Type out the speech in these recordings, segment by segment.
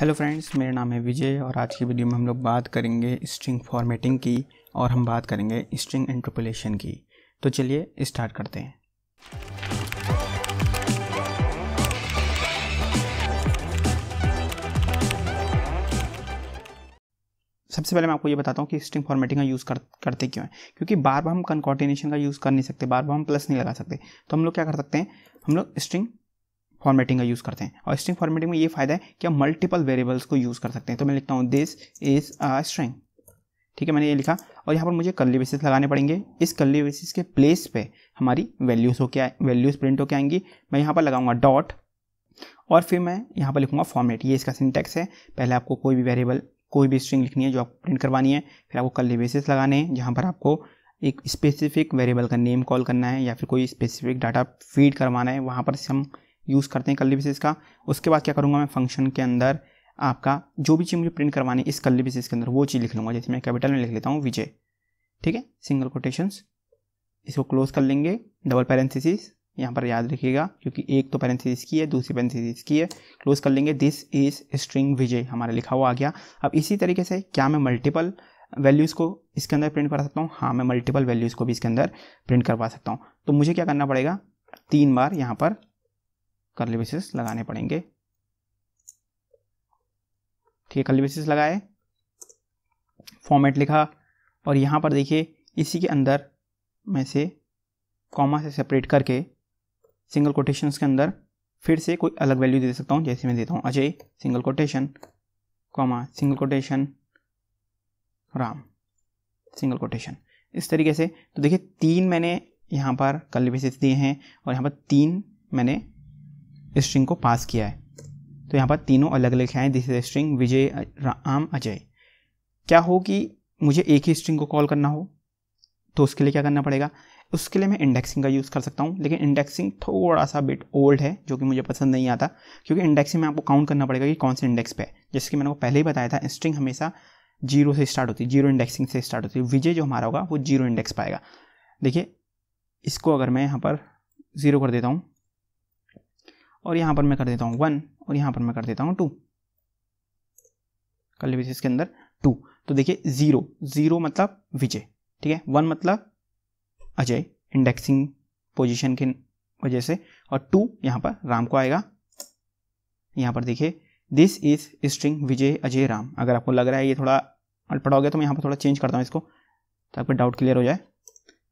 hello friends मेरा नाम है विजय और आज की वीडियो में हम लोग बात करेंगे स्ट्रिंग फॉर्मेटिंग की और हम बात करेंगे स्ट्रिंग इंटरपोलेशन की तो चलिए स्टार्ट करते हैं सबसे पहले मैं आपको ये बताता हूँ कि स्ट्रिंग फॉर्मेटिंग का यूज़ कर, करते क्यों हैं क्योंकि बार बार हम कनकॉर्डिनेशन का यूज़ कर नहीं सकते बार बार हम प्लस नहीं लगा सकते तो हम लोग क्या कर सकते हैं हम लोग स्ट्रिंग फॉर्मेटिंग का यूज़ करते हैं और स्ट्रिंग फॉर्मेटिंग में ये फ़ायदा है कि आप मल्टीपल वेरिएबल्स को यूज़ कर सकते हैं तो मैं लिखता हूँ दिस इज़ अ स्ट्रिंग ठीक है मैंने ये लिखा और यहाँ पर मुझे कल्ली बेसिस लगाने पड़ेंगे इस कल्ली बेसिस के प्लेस पे हमारी वैल्यूज़ हो क्या वैल्यूज़ प्रिंट होके आएंगी मैं यहाँ पर लगाऊंगा डॉट और फिर मैं यहाँ पर लिखूंगा फॉर्मेट ये इसका सिंटेक्स है पहले आपको कोई भी वेरिएबल कोई भी स्ट्रिंग लिखनी है जो आपको प्रिंट करवानी है फिर आपको कल्ली बेसिस लगाने हैं जहाँ पर आपको एक स्पेसिफिक वेरिएबल का नेम कॉल करना है या फिर कोई स्पेसिफिक डाटा फीड करवाना है वहाँ पर हम यूज़ करते हैं कल्ली बेसिस का उसके बाद क्या करूँगा मैं फंक्शन के अंदर आपका जो भी चीज़ मुझे प्रिंट करवानी है इस कल्ली बेसिस के अंदर वो चीज़ लिख लूँगा जैसे मैं कैपिटल में लिख लेता हूँ विजय ठीक है सिंगल कोटेशंस इसको क्लोज कर लेंगे डबल पैरेंथिस यहाँ पर याद रखिएगा क्योंकि एक तो पैरेंथिस की है दूसरी पैरेंथिस की है क्लोज कर लेंगे दिस इज स्ट्रिंग विजय हमारा लिखा हुआ आ गया अब इसी तरीके से क्या मैं मल्टीपल वैल्यूज़ को इसके अंदर प्रिंट करा सकता हूँ हाँ मैं मल्टीपल वैल्यूज़ को भी इसके अंदर प्रिंट करवा सकता हूँ तो मुझे क्या करना पड़ेगा तीन बार यहाँ पर कर्ली बेसिस लगाने पड़ेंगे ठीक है कर्ली बेसिस लगाए फॉर्मेट लिखा और यहाँ पर देखिए इसी के अंदर मैं से कॉमा से सेपरेट करके सिंगल कोटेशंस के अंदर फिर से कोई अलग वैल्यू दे सकता हूँ जैसे मैं देता हूँ Ajay single quotation comma single quotation Ram single quotation इस तरीके से तो देखिए तीन मैंने यहाँ पर कल बेसिस दिए हैं और यहाँ पर तीन मैंने स्ट्रिंग को पास किया है तो यहाँ पर तीनों अलग अलग हैं this is string Vijay Ram Ajay क्या हो कि मुझे एक ही स्ट्रिंग को कॉल करना हो तो उसके लिए क्या करना पड़ेगा उसके लिए मैं इंडेक्सिंग का यूज़ कर सकता हूँ लेकिन इंडेक्सिंग थोड़ा सा बिट ओल्ड है जो कि मुझे पसंद नहीं आता क्योंकि इंडेक्सिंग में आपको काउंट करना पड़ेगा कि कौन से इंडेक्स पे है जैसे कि मैंने पहले ही बताया था स्ट्रिंग हमेशा जीरो से स्टार्ट होती है जीरो इंडेक्सिंग से स्टार्ट होती है विजय जो हमारा होगा वो जीरो इंडेक्स पाएगा देखिए इसको अगर मैं यहाँ पर ज़ीरो कर देता हूँ और यहाँ पर मैं कर देता हूँ वन और यहाँ पर मैं कर देता हूँ टू कल बेसिस के अंदर टू तो देखिए ज़ीरो ज़ीरो मतलब विजय ठीक है वन मतलब अजय इंडेक्सिंग पोजीशन के वजह से और टू यहाँ पर राम को आएगा यहाँ पर देखिए this is string Vijay Ajay Ram अगर आपको लग रहा है ये थोड़ा अटपड़ा हो गया तो मैं यहाँ पर थोड़ा चेंज करता हूँ इसको तो आपका डाउट क्लियर हो जाए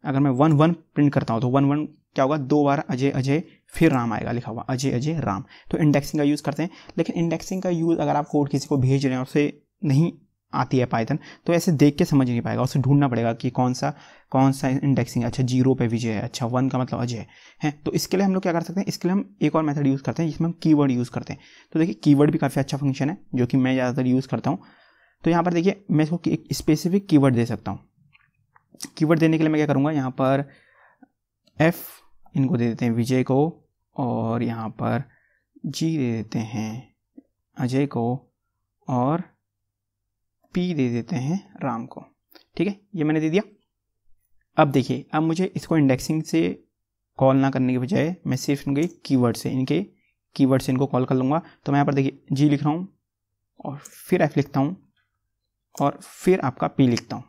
अगर मैं वन वन प्रिंट करता हूँ तो वन वन क्या होगा दो बार अजय अजय फिर राम आएगा लिखा हुआ अजय अजय राम तो इंडेक्सिंग का यूज़ करते हैं लेकिन इंडेक्सिंग का यूज़ अगर आप कोड किसी को भेज रहे हैं उसे नहीं आती है पाइथन तो ऐसे देख के समझ नहीं पाएगा उसे ढूंढना पड़ेगा कि कौन सा कौन सा इंडेक्सिंग अच्छा जीरो पे विजय है अच्छा वन का मतलब अजय है तो इसके लिए हम लोग क्या कर सकते हैं इसके लिए हम एक और मेथड यूज़ करते हैं जिसमें हम कीवर्ड यूज़ करते हैं तो देखिए कीवर्ड भी काफ़ी अच्छा फंक्शन है जो कि मैं ज़्यादातर यूज़ करता हूँ तो यहाँ पर देखिए मैं इसको एक स्पेसिफिक कीवर्ड दे सकता हूँ कीवर्ड देने के लिए मैं क्या करूँगा यहाँ पर एफ़ इनको दे देते हैं विजय को और यहाँ पर जी दे देते हैं अजय को और पी दे देते हैं राम को ठीक है ये मैंने दे दिया अब देखिए अब मुझे इसको इंडेक्सिंग से कॉल ना करने के बजाय मैं सिर्फ इनके कीवर्ड से इनके कीवर्ड से इनको कॉल कर लूँगा तो मैं यहाँ पर देखिए जी लिख रहा हूँ और फिर एफ लिखता हूँ और फिर आपका पी लिखता हूँ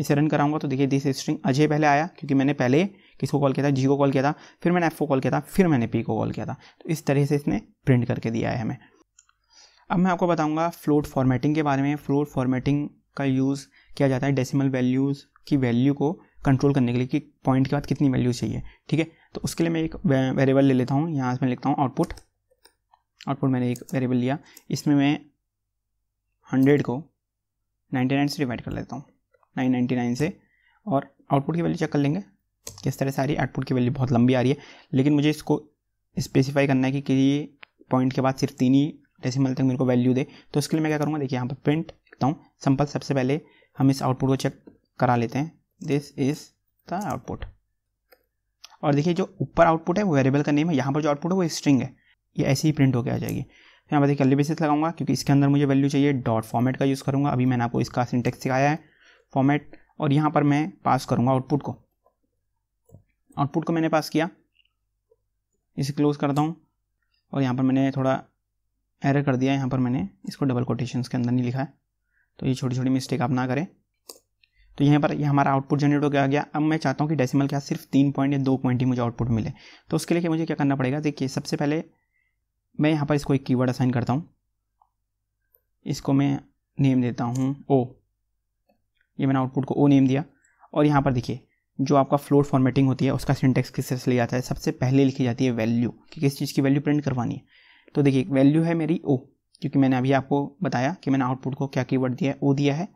इसे रन कराऊंगा तो देखिए दिस स्ट्रिंग अजय पहले आया क्योंकि मैंने पहले किसको कॉल किया था जी को कॉल किया था फिर मैंने एफ को कॉल किया था फिर मैंने पी को कॉल किया था तो इस तरह से इसने प्रिंट करके दिया है हमें अब मैं आपको बताऊंगा फ्लोट फॉर्मेटिंग के बारे में फ्लोट फॉर्मेटिंग का यूज़ किया जाता है डेसिमल वैल्यूज़ की वैल्यू को कंट्रोल करने के लिए कि पॉइंट के बाद कितनी वैल्यू चाहिए ठीक है तो उसके लिए मैं एक वेरिएबल ले लेता हूँ यहाँ मैं लिखता हूँ आउटपुट आउटपुट मैंने एक वेरिएबल लिया इसमें मैं हंड्रेड को नाइन्टी नाइन से डिवाइड कर लेता हूँ 999 से और आउटपुट की वैल्यू चेक कर लेंगे किस तरह से आ रही है आउटपुट की वैल्यू बहुत लंबी आ रही है लेकिन मुझे इसको स्पेसिफाई करना है कि, ये पॉइंट के बाद सिर्फ तीन ही डेसिमल तक मेरे को वैल्यू दे तो उसके लिए मैं क्या करूँगा देखिए यहाँ पर प्रिंट लिखता हूँ सिंपल सबसे पहले हम इस आउटपुट को चेक करा लेते हैं दिस इज़ द आउटपुट और देखिए जो ऊपर आउटपुट है वो वेरिएबल का नेम है यहाँ पर जो आउटपुट है वो स्ट्रिंग है ये ऐसे ही प्रिंट होकर आ जाएगी यहाँ पर देखिए बेसिस लगाऊंगा क्योंकि इसके अंदर मुझे वैल्यू चाहिए डॉट फॉर्मेट का यूज़ करूँगा अभी मैंने आपको इसका सिंटेक्स सिखाया है फॉर्मेट और यहाँ पर मैं पास करूँगा आउटपुट को आउटपुट को मैंने पास किया इसे क्लोज करता हूँ और यहाँ पर मैंने थोड़ा एरर कर दिया यहाँ पर मैंने इसको डबल कोटेशंस के अंदर नहीं लिखा है तो ये छोटी छोटी मिस्टेक आप ना करें तो यहाँ पर ये यह हमारा आउटपुट जनरेट हो गया गया अब मैं चाहता हूँ कि डेसिमल क्या सिर्फ तीन पॉइंट या दो पॉइंट ही मुझे आउटपुट मिले तो उसके लिए मुझे क्या करना पड़ेगा देखिए सबसे पहले मैं यहाँ पर इसको एक कीवर्ड असाइन करता हूँ इसको मैं नेम देता हूँ ओ ये मैंने आउटपुट को ओ नेम दिया और यहाँ पर देखिए जो आपका फ्लोट फॉर्मेटिंग होती है उसका सिंटेक्स किस तरह से लिया जाता है सबसे पहले लिखी जाती है वैल्यू कि किस चीज़ की वैल्यू प्रिंट करवानी है तो देखिए वैल्यू है मेरी ओ क्योंकि मैंने अभी आपको बताया कि मैंने आउटपुट को क्या कीवर्ड दिया है ओ दिया है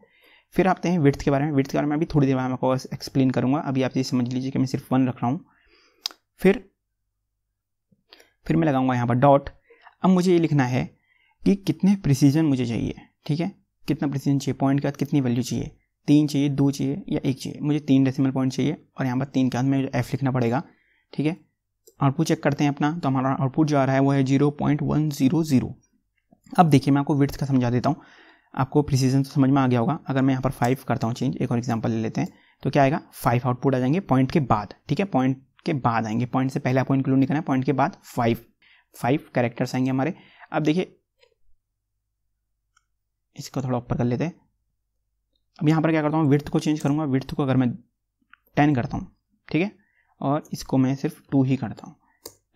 फिर आते हैं विथ्थ के बारे में विथ्थ के बारे में अभी थोड़ी देर में आपको एक्सप्लेन करूँगा अभी आप ये समझ लीजिए कि मैं सिर्फ वन रख रहा हूँ फिर फिर मैं लगाऊंगा यहाँ पर डॉट अब मुझे ये लिखना है कि कितने प्रिसीजन मुझे चाहिए ठीक है कितना प्रिसीजन चाहिए पॉइंट के बाद कितनी वैल्यू चाहिए तीन चाहिए दो चाहिए या एक चाहिए मुझे तीन डेसिमल पॉइंट चाहिए और यहाँ पर तीन के अंत में एफ लिखना पड़ेगा ठीक है आउटपुट चेक करते हैं अपना तो हमारा आउटपुट जो आ रहा है वो है zero point one zero zero अब देखिए मैं आपको विर्थ का समझा देता हूँ आपको प्रिसीजन तो समझ में आ गया होगा अगर मैं यहाँ पर फाइव करता हूँ चेंज एक और एग्जाम्पल ले लेते हैं तो क्या आएगा फाइव आउटपुट आ जाएंगे पॉइंट के बाद ठीक है पॉइंट के बाद आएंगे पॉइंट से पहले आपको इंक्लूड नहीं करना है पॉइंट के बाद फाइव फाइव कैरेक्टर्स आएंगे हमारे अब देखिए इसको थोड़ा ऊपर कर लेते हैं अब यहाँ पर क्या करता हूँ विर्थ को चेंज करूँगा विर्थ को अगर मैं टेन करता हूँ ठीक है और इसको मैं सिर्फ टू ही करता हूँ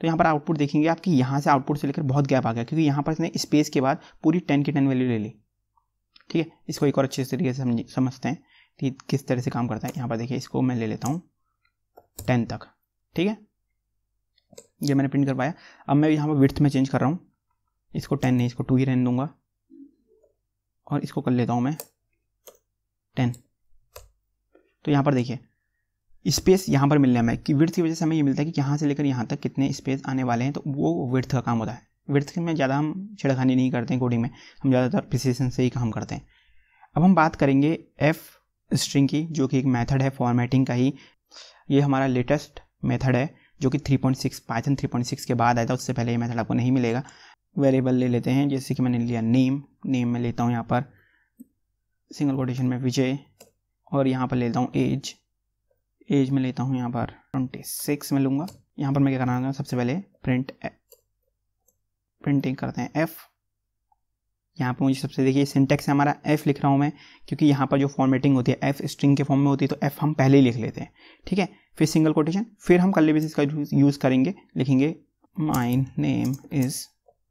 तो यहाँ पर आउटपुट देखेंगे आपकी यहाँ से आउटपुट से लेकर बहुत गैप आ गया क्योंकि यहाँ पर इसने स्पेस के बाद पूरी टेन की टेन वैल्यू ले ली ठीक है इसको एक और अच्छे तरीके से समझ समझते हैं कि किस तरह से काम करता है यहाँ पर देखिए इसको मैं ले लेता हूँ टेन तक ठीक है ये मैंने प्रिंट करवाया अब मैं यहाँ पर विर्थ में चेंज कर रहा हूँ इसको टेन नहीं इसको टू ही रहने दूंगा और इसको कर लेता हूँ मैं टेन तो यहाँ पर देखिए स्पेस यहाँ पर मिलने हमें कि विर्थ की वजह से हमें ये मिलता है कि यहाँ से लेकर यहाँ तक कितने स्पेस आने वाले हैं तो वो विर्थ का काम होता है विर्थ में ज़्यादा हम छेड़खानी नहीं करते हैं कोडिंग में हम ज़्यादातर प्रिसीजन से ही काम करते हैं अब हम बात करेंगे एफ स्ट्रिंग की जो कि एक मेथड है फॉर्मेटिंग का ही ये हमारा लेटेस्ट मेथड है जो कि 3.6 पाइथन सिक्स के बाद आया था उससे पहले ये मेथड आपको नहीं मिलेगा वेरिएबल ले लेते हैं जैसे कि मैंने लिया नेम नेम में लेता हूँ यहाँ पर सिंगल कोटेशन में विजय और यहाँ पर लेता हूँ एज एज में लेता हूँ यहाँ पर ट्वेंटी सिक्स में लूँगा यहाँ पर मैं क्या करना चाहूँगा सबसे पहले प्रिंट प्रिंटिंग करते हैं एफ़ यहाँ पर मुझे सबसे देखिए सिंटेक्स है हमारा एफ़ लिख रहा हूँ मैं क्योंकि यहाँ पर जो फॉर्मेटिंग होती है एफ़ स्ट्रिंग के फॉर्म में होती है तो एफ़ हम पहले ही लिख लेते हैं ठीक है फिर सिंगल कोटेशन फिर हम कल बेसिस का यूज़ करेंगे लिखेंगे माइन नेम इज़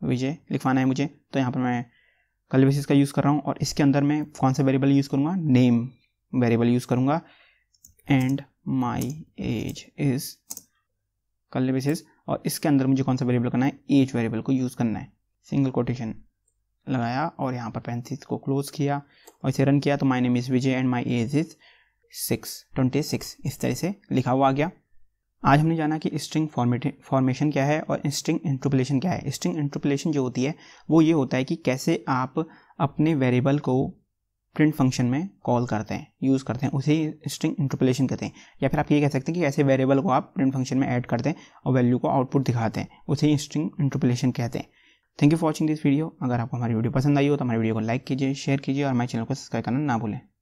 विजय लिखवाना है मुझे तो यहाँ पर मैं कल बेसिस का यूज़ कर रहा हूँ और इसके अंदर मैं कौन सा वेरिएबल यूज़ करूँगा नेम वेरिएबल यूज़ करूँगा and my age is curly braces और इसके अंदर मुझे कौन सा वेरिएबल करना है एज वेरिएबल को यूज़ करना है सिंगल कोटेशन लगाया और यहाँ पर पेंसिल को क्लोज किया और इसे रन किया तो my name is Vijay and my age is six twenty six इस तरह से लिखा हुआ आ गया आज हमने जाना कि स्ट्रिंग फॉर्मेशन क्या है और स्ट्रिंग इंट्रोपलेशन क्या है स्ट्रिंग इंट्रोपलेशन जो होती है वो ये होता है कि कैसे आप अपने वेरिएबल को प्रिंट फंक्शन में कॉल करते हैं यूज़ करते हैं उसे स्ट्रिंग इंट्रोपलेशन कहते हैं या फिर आप ये कह सकते हैं कि ऐसे वेरिएबल को आप प्रिंट फंक्शन में ऐड करते हैं और वैल्यू को आउटपुट दिखाते हैं उसे स्ट्रिंग इंट्रोपलेशन कहते हैं thank you for watching this video अगर आपको हमारी वीडियो पसंद आई हो तो हमारी वीडियो को लाइक कीजिए शेयर कीजिए और हमारे चैनल को सब्सक्राइब करना ना भूलें